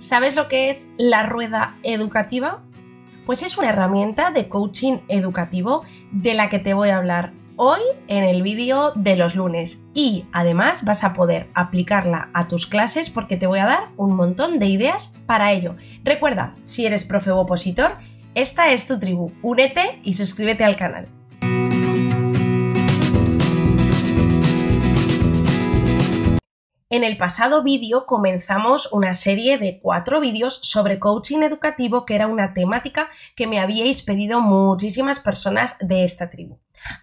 ¿Sabes lo que es la rueda educativa? Pues es una herramienta de coaching educativo de la que te voy a hablar hoy en el vídeo de los lunes y además vas a poder aplicarla a tus clases porque te voy a dar un montón de ideas para ello. Recuerda, si eres profe o opositor, esta es tu tribu, únete y suscríbete al canal. En el pasado vídeo comenzamos una serie de cuatro vídeos sobre coaching educativo, que era una temática que me habíais pedido muchísimas personas de esta tribu.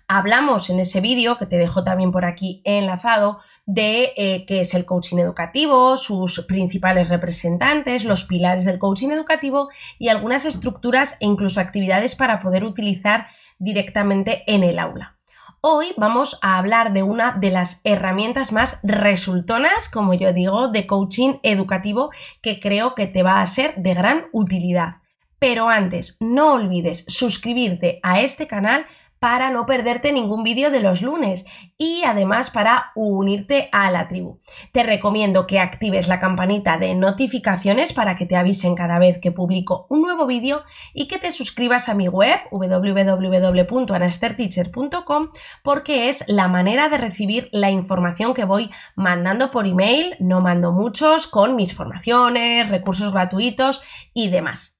Hablamos en ese vídeo, que te dejo también por aquí enlazado, de eh, qué es el coaching educativo, sus principales representantes, los pilares del coaching educativo y algunas estructuras e incluso actividades para poder utilizar directamente en el aula. Hoy vamos a hablar de una de las herramientas más resultonas, como yo digo, de coaching educativo que creo que te va a ser de gran utilidad. Pero antes, no olvides suscribirte a este canal para no perderte ningún vídeo de los lunes y además para unirte a la tribu. Te recomiendo que actives la campanita de notificaciones para que te avisen cada vez que publico un nuevo vídeo y que te suscribas a mi web www.anasterteacher.com porque es la manera de recibir la información que voy mandando por email, no mando muchos, con mis formaciones, recursos gratuitos y demás.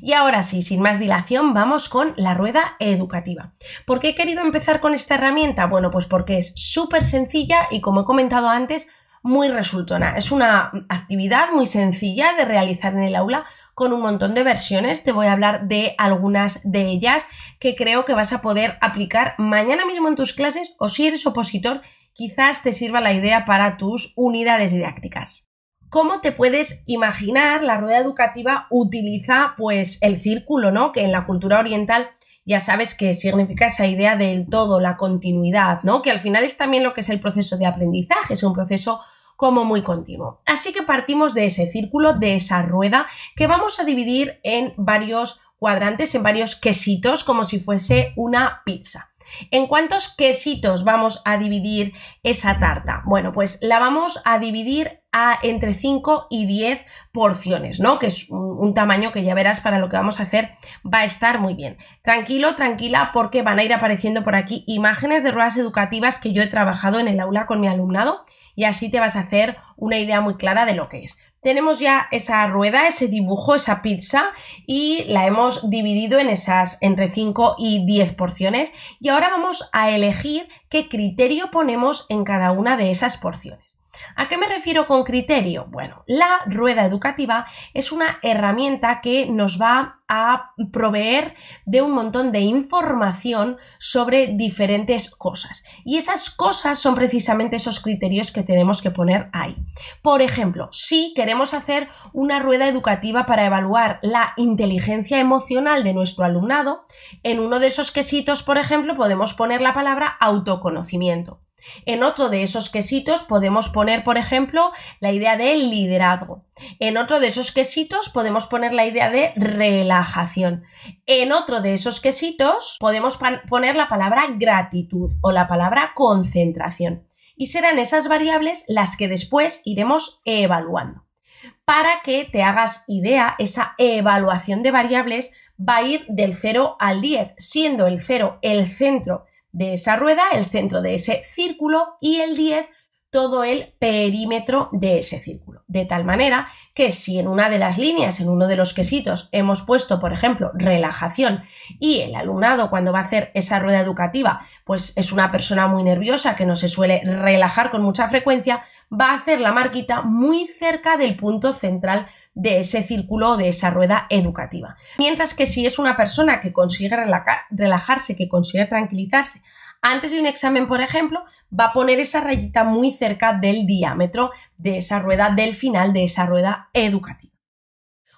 Y ahora sí, sin más dilación, vamos con la rueda educativa. ¿Por qué he querido empezar con esta herramienta? Bueno, pues porque es súper sencilla y como he comentado antes, muy resultona. Es una actividad muy sencilla de realizar en el aula con un montón de versiones. Te voy a hablar de algunas de ellas que creo que vas a poder aplicar mañana mismo en tus clases o si eres opositor, quizás te sirva la idea para tus unidades didácticas. Como te puedes imaginar, la rueda educativa utiliza pues el círculo, ¿no? Que en la cultura oriental ya sabes que significa esa idea del todo, la continuidad, ¿no? Que al final es también lo que es el proceso de aprendizaje, es un proceso como muy continuo. Así que partimos de ese círculo, de esa rueda, que vamos a dividir en varios cuadrantes, en varios quesitos, como si fuese una pizza. ¿En cuántos quesitos vamos a dividir esa tarta? Bueno, pues la vamos a dividir a entre 5 y 10 porciones, ¿no? Que es un, un, tamaño que ya verás para lo que vamos a hacer va a estar muy bien. Tranquilo, tranquila, porque van a ir apareciendo por aquí imágenes de ruedas educativas que yo he trabajado en el aula con mi alumnado y así te vas a hacer una idea muy clara de lo que es tenemos ya esa rueda, ese dibujo, esa pizza y la hemos dividido en esas entre 5 y 10 porciones y ahora vamos a elegir qué criterio ponemos en cada una de esas porciones. ¿A qué me refiero con criterio? Bueno, la rueda educativa es una herramienta que nos va a proveer de un montón de información sobre diferentes cosas. Y esas cosas son precisamente esos criterios que tenemos que poner ahí. Por ejemplo, si queremos hacer una rueda educativa para evaluar la inteligencia emocional de nuestro alumnado, en uno de esos quesitos, por ejemplo, podemos poner la palabra autoconocimiento. En otro de esos quesitos podemos poner, por ejemplo, la idea de liderazgo. En otro de esos quesitos podemos poner la idea de relajación. En otro de esos quesitos podemos poner la palabra gratitud o la palabra concentración. Y serán esas variables las que después iremos evaluando. Para que te hagas idea, esa evaluación de variables va a ir del 0 al 10, siendo el 0 el centro de esa rueda, el centro de ese círculo y el 10 todo el perímetro de ese círculo. De tal manera que si en una de las líneas, en uno de los quesitos, hemos puesto, por ejemplo, relajación y el alumnado cuando va a hacer esa rueda educativa, pues es una persona muy nerviosa que no se suele relajar con mucha frecuencia, va a hacer la marquita muy cerca del punto central de ese círculo de esa rueda educativa. Mientras que si es una persona que consigue relajarse, que consigue tranquilizarse, antes de un examen, por ejemplo, va a poner esa rayita muy cerca del diámetro de esa rueda, del final de esa rueda educativa.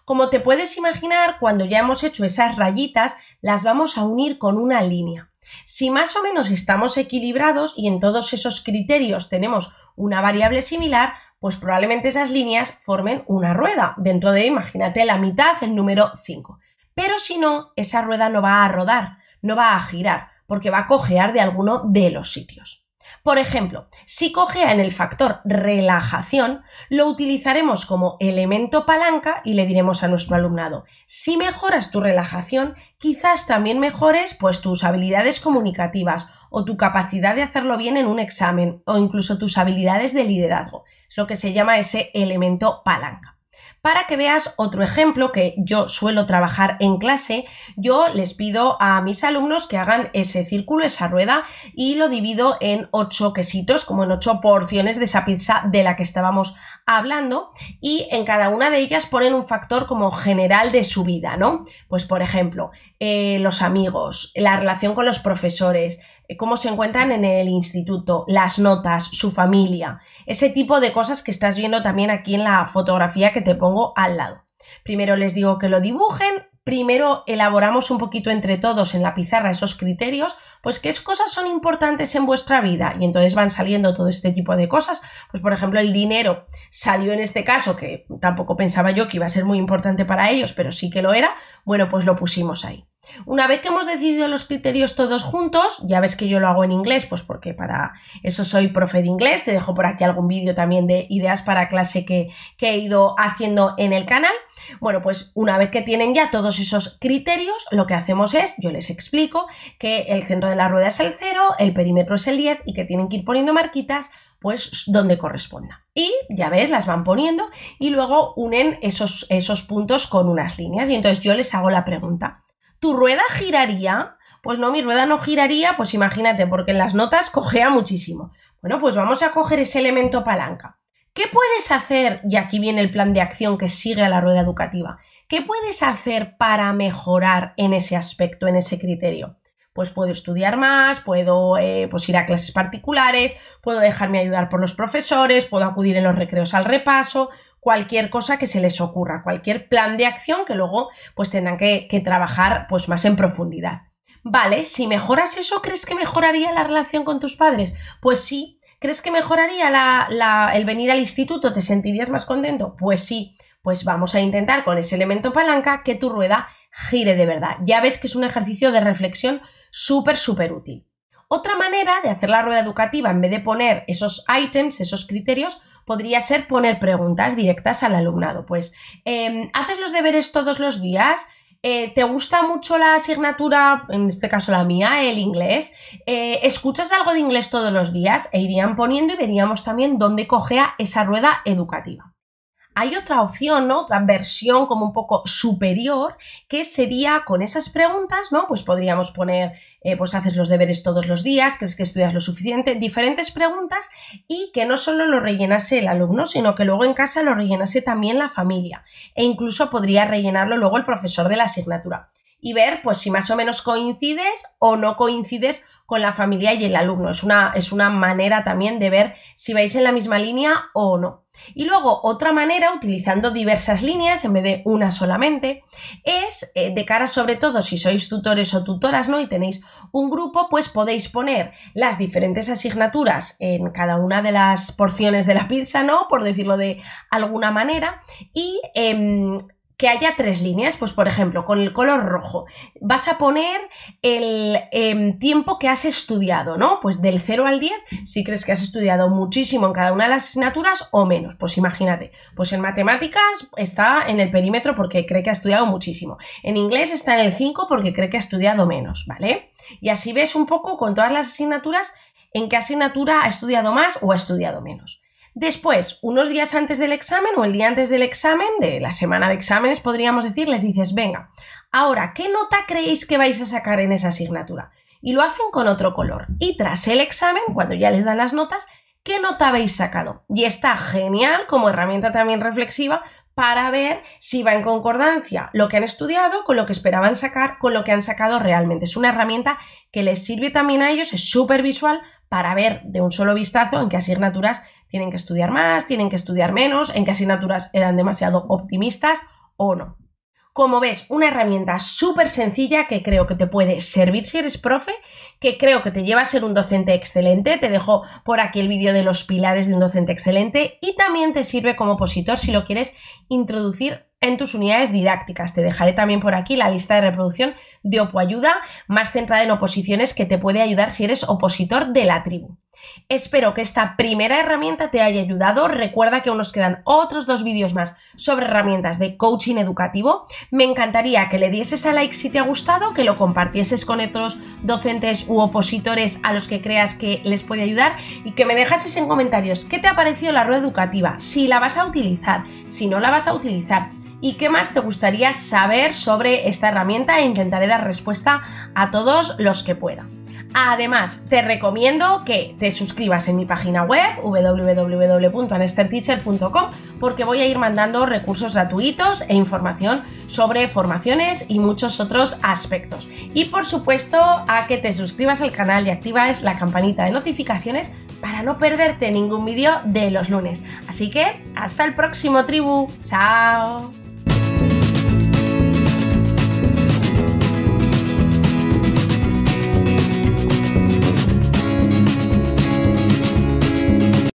Como te puedes imaginar, cuando ya hemos hecho esas rayitas, las vamos a unir con una línea. Si más o menos estamos equilibrados y en todos esos criterios tenemos una variable similar, pues probablemente esas líneas formen una rueda dentro de, imagínate, la mitad, el número 5. Pero si no, esa rueda no va a rodar, no va a girar, porque va a cojear de alguno de los sitios. Por ejemplo, si cojea en el factor relajación, lo utilizaremos como elemento palanca y le diremos a nuestro alumnado, si mejoras tu relajación, quizás también mejores pues tus habilidades comunicativas o tu capacidad de hacerlo bien en un examen o incluso tus habilidades de liderazgo. Es lo que se llama ese elemento palanca. Para que veas otro ejemplo que yo suelo trabajar en clase, yo les pido a mis alumnos que hagan ese círculo, esa rueda, y lo divido en ocho quesitos, como en ocho porciones de esa pizza de la que estábamos hablando, y en cada una de ellas ponen un factor como general de su vida, ¿no? Pues por ejemplo, eh, los amigos, la relación con los profesores, eh, cómo se encuentran en el instituto, las notas, su familia, ese tipo de cosas que estás viendo también aquí en la fotografía que te pongo al lado. Primero les digo que lo dibujen, primero elaboramos un poquito entre todos en la pizarra esos criterios, pues qué cosas son importantes en vuestra vida y entonces van saliendo todo este tipo de cosas, pues por ejemplo el dinero salió en este caso que tampoco pensaba yo que iba a ser muy importante para ellos, pero sí que lo era, bueno pues lo pusimos ahí. Una vez que hemos decidido los criterios todos juntos, ya ves que yo lo hago en inglés, pues porque para eso soy profe de inglés, te dejo por aquí algún vídeo también de ideas para clase que, he ido haciendo en el canal. Bueno, pues una vez que tienen ya todos esos criterios, lo que hacemos es, yo les explico que el centro de la rueda es el 0, el perímetro es el 10 y que tienen que ir poniendo marquitas pues donde corresponda. Y ya ves, las van poniendo y luego unen esos puntos con unas líneas. Y entonces yo les hago la pregunta. ¿Tu rueda giraría? Pues no, mi rueda no giraría, pues imagínate, porque en las notas cojea muchísimo. Bueno, pues vamos a coger ese elemento palanca. ¿Qué puedes hacer? Y aquí viene el plan de acción que sigue a la rueda educativa. ¿Qué puedes hacer para mejorar en ese aspecto, en ese criterio? Pues puedo estudiar más, puedo eh, pues ir a clases particulares, puedo dejarme ayudar por los profesores, puedo acudir en los recreos al repaso, cualquier cosa que se les ocurra, cualquier plan de acción que luego pues tendrán que, trabajar pues más en profundidad. Vale, si mejoras eso, ¿crees que mejoraría la relación con tus padres? Pues sí. ¿Crees que mejoraría la, el venir al instituto? ¿Te sentirías más contento? Pues sí. Pues vamos a intentar con ese elemento palanca que tu rueda gire de verdad. Ya ves que es un ejercicio de reflexión súper, súper útil. Otra manera de hacer la rueda educativa, en vez de poner esos ítems, esos criterios, podría ser poner preguntas directas al alumnado. Pues, em, ¿haces los deberes todos los días? Eh, ¿Te gusta mucho la asignatura, en este caso la mía, el inglés? Eh, ¿Escuchas algo de inglés todos los días? E irían poniendo y veríamos también dónde cogea esa rueda educativa. Hay otra opción, Otra versión como un poco superior, que sería con esas preguntas, ¿no? Pues podríamos poner, eh, pues haces los deberes todos los días, crees que estudias lo suficiente, diferentes preguntas y que no solo lo rellenase el alumno, sino que luego en casa lo rellenase también la familia e incluso podría rellenarlo luego el profesor de la asignatura y ver pues si más o menos coincides o no coincides con la familia y el alumno. Es una, es una manera también de ver si vais en la misma línea o no. Y luego otra manera, utilizando diversas líneas en vez de una solamente, es eh, de cara sobre todo si sois tutores o tutoras, ¿no? Y tenéis un grupo, pues podéis poner las diferentes asignaturas en cada una de las porciones de la pizza, ¿no? Por decirlo de alguna manera, y em, que haya tres líneas, pues por ejemplo, con el color rojo, vas a poner el em, tiempo que has estudiado, ¿no? Pues del 0 al 10, si crees que has estudiado muchísimo en cada una de las asignaturas o menos, pues imagínate, pues en matemáticas está en el perímetro porque cree que ha estudiado muchísimo, en inglés está en el 5 porque cree que ha estudiado menos, ¿vale? Y así ves un poco con todas las asignaturas en qué asignatura ha estudiado más o ha estudiado menos. Después, unos días antes del examen o el día antes del examen, de la semana de exámenes, podríamos decir, les dices, venga, ahora, ¿qué nota creéis que vais a sacar en esa asignatura? Y lo hacen con otro color. Y tras el examen, cuando ya les dan las notas, ¿qué nota habéis sacado? Y está genial como herramienta también reflexiva para ver si va en concordancia lo que han estudiado con lo que esperaban sacar, con lo que han sacado realmente. Es una herramienta que les sirve también a ellos, es súper visual para ver de un solo vistazo en qué asignaturas tienen que estudiar más, tienen que estudiar menos, en qué asignaturas eran demasiado optimistas o no. Como ves, una herramienta súper sencilla que creo que te puede servir si eres profe, que creo que te lleva a ser un docente excelente. Te dejo por aquí el vídeo de los pilares de un docente excelente y también te sirve como opositor si lo quieres introducir en tus unidades didácticas. Te dejaré también por aquí la lista de reproducción de OpoAyuda más centrada en oposiciones que te puede ayudar si eres opositor de la tribu. Espero que esta primera herramienta te haya ayudado. Recuerda que aún nos quedan otros dos vídeos más sobre herramientas de coaching educativo. Me encantaría que le dieses a like si te ha gustado, que lo compartieses con otros docentes u opositores a los que creas que les puede ayudar y que me dejases en comentarios qué te ha parecido la rueda educativa, si la vas a utilizar, si no la vas a utilizar y qué más te gustaría saber sobre esta herramienta e intentaré dar respuesta a todos los que pueda. Además, te recomiendo que te suscribas en mi página web www.anesterteacher.com porque voy a ir mandando recursos gratuitos e información sobre formaciones y muchos otros aspectos. Y por supuesto, a que te suscribas al canal y activas la campanita de notificaciones para no perderte ningún vídeo de los lunes. Así que, hasta el próximo tribu. Chao.